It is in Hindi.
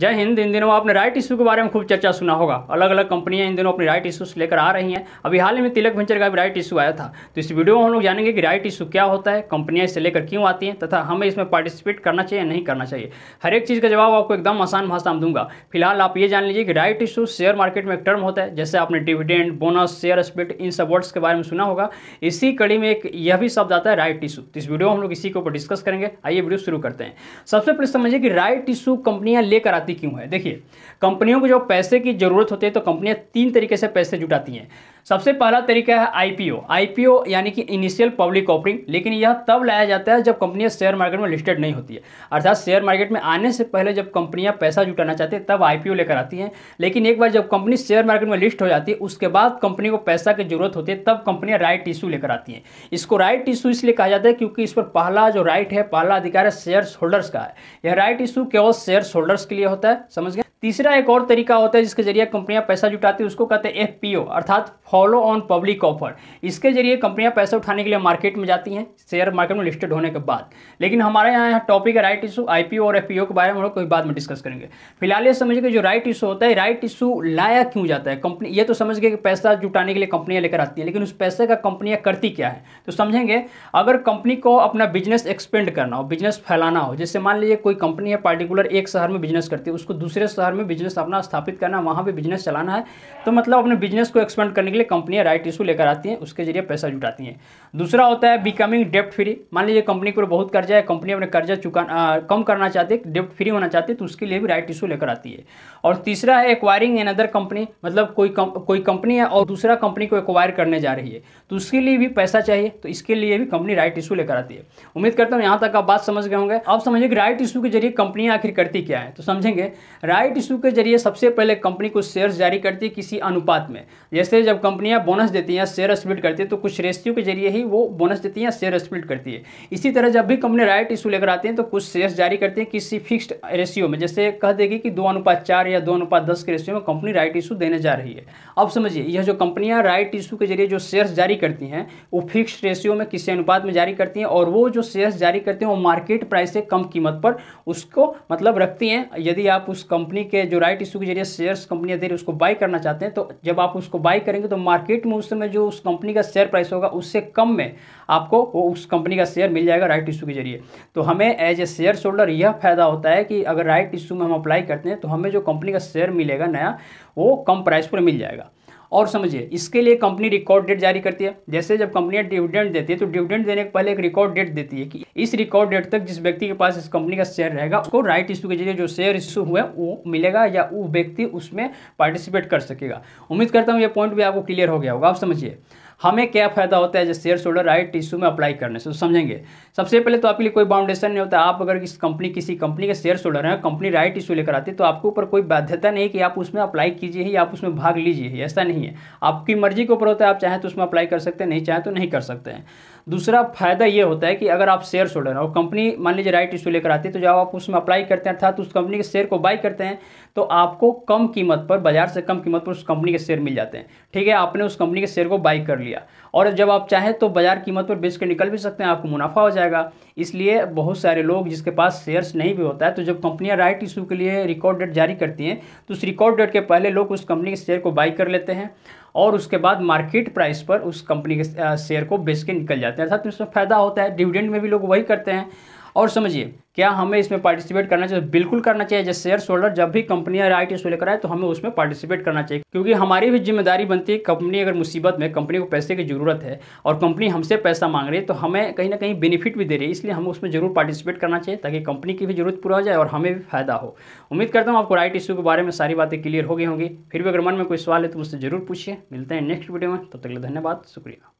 जय हिंद इन दिनों आपने राइट इशू के बारे में खूब चर्चा सुना होगा अलग अलग कंपनियां इन दिनों अपनी राइट इशूस लेकर आ रही हैं अभी हाल ही में तिलक वेंचर का भी राइट इशू आया था तो इस वीडियो में हम लोग जानेंगे कि राइट इशू क्या होता है कंपनियां इसे लेकर क्यों आती हैं तथा हमें इसमें पार्टिसिपेट करना चाहिए या नहीं करना चाहिए हर एक चीज़ का जवाब आपको एकदम आसान भाषा में दूंगा फिलहाल आप ये जान लीजिए कि राइट इशू शेयर मार्केट में एक टर्म होता है जैसे आपने डिविडेंड बोनस शेयर स्पिट इन सब वर्ड्स के बारे में सुना होगा इसी कड़ी में एक यह भी शब्द आता है राइट इशू तो इस वीडियो में हम लोग इसी के ऊपर डिस्कस करेंगे आइए वीडियो शुरू करते हैं सबसे पहले समझिए कि राइट इशू कंपनियां लेकर आती जाती क्यों है देखिए कंपनियों को जो पैसे की ज़रूरत होती है तो कंपनियां तीन तरीके से पैसे जुटाती हैं सबसे पहला तरीका है आईपीओ आईपीओ यानी कि इनिशियल पब्लिक ऑफरिंग लेकिन यह तब लाया जाता है जब कंपनियां शेयर मार्केट में लिस्टेड नहीं होती है अर्थात शेयर मार्केट में आने से पहले जब कंपनियां पैसा जुटाना चाहती है तब आईपीओ लेकर आती हैं लेकिन एक बार जब कंपनी शेयर मार्केट में लिस्ट हो जाती है उसके बाद कंपनी को पैसा की जरूरत होती है तब कंपनियां राइट इशू लेकर आती हैं इसको राइट इशू इसलिए कहा जाता है क्योंकि इस पर पहला जो राइट है पहला अधिकार है शेयर होल्डर्स का है यह राइट इशू केवल शेयर होल्डर्स के लिए होता है समझ गए तीसरा एक और तरीका होता है जिसके जरिए कंपनियां पैसा जुटाती है उसको कहते हैं एफपीओ अर्थात फॉलो ऑन पब्लिक ऑफर इसके जरिए कंपनियां पैसा उठाने के लिए मार्केट में जाती हैं शेयर मार्केट में लिस्टेड होने के बाद लेकिन हमारे यहाँ टॉपिक है राइट इशू आईपीओ और एफपीओ के बारे में हम लोग कोई बाद में डिस्कस करेंगे फिलहाल ये समझिए कि जो राइट इशू होता है राइट इशू लाया क्यों जाता है कंपनी ये तो समझ गए कि पैसा जुटाने के लिए कंपनियाँ लेकर आती हैं लेकिन उस पैसे का कंपनियाँ करती क्या है तो समझेंगे अगर कंपनी को अपना बिजनेस एक्सपेंड करना हो बिजनेस फैलाना हो जैसे मान लीजिए कोई कंपनी है पार्टिकुलर एक शहर में बिजनेस करती है उसको दूसरे शहर शहर में बिजनेस अपना स्थापित करना वहाँ पर बिजनेस चलाना है तो मतलब अपने बिजनेस को एक्सपेंड करने के लिए कंपनियाँ राइट इशू लेकर आती हैं उसके जरिए पैसा जुटाती हैं दूसरा होता है बिकमिंग डेप्ट फ्री मान लीजिए कंपनी को बहुत कर्जा है कंपनी अपने कर्जा चुका कम करना चाहती है डेप्ट फ्री होना चाहती है तो उसके लिए भी राइट इशू लेकर आती है और तीसरा है एक्वायरिंग एन अदर कंपनी मतलब कोई कोई कंपनी है और दूसरा कंपनी को एक्वायर करने जा रही है तो उसके लिए भी पैसा चाहिए तो इसके लिए भी कंपनी राइट इशू लेकर आती है उम्मीद करता हूँ यहाँ तक आप बात समझ गए होंगे आप समझिए कि राइट इशू के जरिए कंपनियाँ आखिर करती क्या है तो समझेंगे राइट राइट इशू के जरिए सबसे पहले कंपनी कुछ शेयर्स जारी करती है किसी अनुपात में जैसे जब कंपनियां बोनस देती हैं शेयर स्प्लिट करती है तो कुछ रेशियो के जरिए ही वो बोनस देती हैं शेयर स्प्लिट करती है इसी तरह जब भी कंपनी राइट इशू लेकर आती है तो कुछ शेयर्स जारी करती है किसी फिक्स्ड रेशियो में जैसे कह देगी कि दो अनुपात चार या दो अनुपात दस के रेशियो में कंपनी राइट इशू देने जा रही है अब समझिए यह जो कंपनियां राइट इशू के जरिए जो शेयर्स जारी करती हैं वो फिक्स रेशियो में किसी अनुपात में जारी करती हैं और वो जो शेयर्स जारी करती हैं वो मार्केट प्राइस से कम कीमत पर उसको मतलब रखती हैं यदि आप उस कंपनी के जो राइट इशू के जरिए शेयर्स कंपनियां दे रही है उसको बाई करना चाहते हैं तो जब आप उसको बाई करेंगे तो मार्केट में उस समय जो उस कंपनी का शेयर प्राइस होगा उससे कम में आपको वो उस कंपनी का शेयर मिल जाएगा राइट इशू के जरिए तो हमें एज ए शेयर होल्डर यह फायदा होता है कि अगर राइट इशू में हम अप्लाई करते हैं तो हमें जो कंपनी का शेयर मिलेगा नया वो कम प्राइस पर मिल जाएगा और समझिए इसके लिए कंपनी रिकॉर्ड डेट जारी करती है जैसे जब कंपनी डिविडेंड देती है तो डिविडेंड देने के पहले एक रिकॉर्ड डेट देती है कि इस रिकॉर्ड डेट तक जिस व्यक्ति के पास इस कंपनी का शेयर रहेगा उसको राइट इशू के जरिए जो शेयर इशू हुए वो मिलेगा या वो व्यक्ति उसमें पार्टिसिपेट कर सकेगा उम्मीद करता हूँ ये पॉइंट भी आपको क्लियर हो गया होगा आप समझिए हमें क्या फ़ायदा होता है जैसे शेयर शोल्डर राइट इशू में अप्लाई करने से तो समझेंगे सबसे पहले तो आपके लिए कोई बाउंडेशन नहीं होता आप अगर किस कंपनी किसी कंपनी के शेयर होल्डर हैं कंपनी राइट इशू लेकर आती है तो आपके ऊपर कोई बाध्यता नहीं कि आप उसमें अप्लाई कीजिए या आप उसमें भाग लीजिए ऐसा नहीं है आपकी मर्जी के ऊपर होता है आप चाहें तो उसमें अप्लाई कर सकते हैं नहीं चाहें तो नहीं कर सकते हैं दूसरा फायदा ये होता है कि अगर आप शेयर होल्डर हैं और कंपनी मान लीजिए राइट इशू लेकर आती है तो जब आप उसमें अप्लाई करते हैं अर्थात उस कंपनी के शेयर को बाई करते हैं तो आपको कम कीमत पर बाजार से कम कीमत पर उस कंपनी के शेयर मिल जाते हैं ठीक है आपने उस कंपनी के शेयर को बाई कर लिया लिया और जब आप चाहें तो बाजार कीमत पर बेच कर निकल भी सकते हैं आपको मुनाफा हो जाएगा इसलिए बहुत सारे लोग जिसके पास शेयर्स नहीं भी होता है तो जब कंपनियां राइट इशू के लिए रिकॉर्ड डेट जारी करती हैं तो उस रिकॉर्ड डेट के पहले लोग उस कंपनी के शेयर को बाई कर लेते हैं और उसके बाद मार्केट प्राइस पर उस कंपनी के शेयर को बेच के निकल जाते हैं अर्थात तो उसमें फ़ायदा होता है डिविडेंड में भी लोग वही करते हैं और समझिए क्या हमें इसमें पार्टिसिपेट करना चाहिए बिल्कुल करना चाहिए जैसे शेयर होल्डर जब भी या आई टी लेकर आए तो हमें उसमें पार्टिसिपेट करना चाहिए क्योंकि हमारी भी जिम्मेदारी बनती है कंपनी अगर मुसीबत में कंपनी को पैसे की ज़रूरत है और कंपनी हमसे पैसा मांग रही है तो हमें कहीं ना कहीं बेनिफिट भी दे रही है इसलिए हमें उसमें जरूर पार्टिसिपेट करना चाहिए ताकि कंपनी की भी जरूरत पूरा हो जाए और हमें भी फायदा हो उम्मीद करता हूँ आपको राइट इशू के बारे में सारी बातें क्लियर हो गई होंगी फिर भी अगर मन में कोई सवाल है तो मुझसे जरूर पूछिए मिलते हैं नेक्स्ट वीडियो में तब तक धन्यवाद शुक्रिया